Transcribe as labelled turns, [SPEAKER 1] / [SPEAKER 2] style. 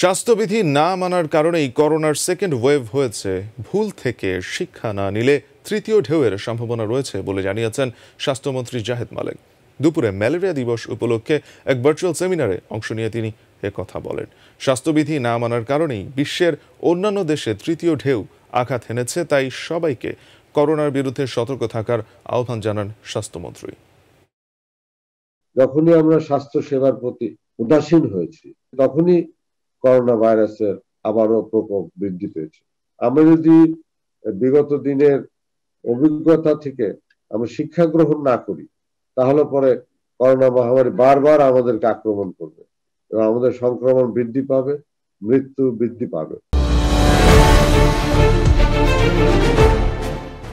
[SPEAKER 1] স্বাস্থ্যবিধি না মানার কারণেই করোনার সেকেন্ড ওয়েভ হয়েছে ভুল থেকে শিক্ষা না নিলে তৃতীয় ঢেউয়ের সম্ভাবনা রয়েছে বলে জানিয়েছেন স্বাস্থ্যমন্ত্রী জাহেদ মালিক দুপুরে ম্যালেরিয়া দিবস উপলক্ষে এক ভার্চুয়াল সেমিনারে অংশ নিয়ে তিনি কথা বলেন স্বাস্থ্যবিধি না মানার কারণেই বিশ্বের অন্যান্য দেশে তৃতীয় ঢেউ আঘাত হেনেছে তাই সবাইকে করোনার বিরুদ্ধে সতর্ক থাকার আহ্বান জানান স্বাস্থ্যমন্ত্রী
[SPEAKER 2] যখনই আমরা স্বাস্থ্য সেবার প্রতি উদাসীন হয়েছি তখনই করোনা ভাইরাসের আবারও প্রকোপ বৃদ্ধি পেয়েছে আমরা যদি বিগত দিনের অভিজ্ঞতা থেকে আমরা শিক্ষা গ্রহণ না করি তাহলে পরে করোনা মহামারী বারবার আমাদেরকে আক্রমণ করবে এবং আমাদের সংক্রমণ বৃদ্ধি পাবে মৃত্যু বৃদ্ধি পাবে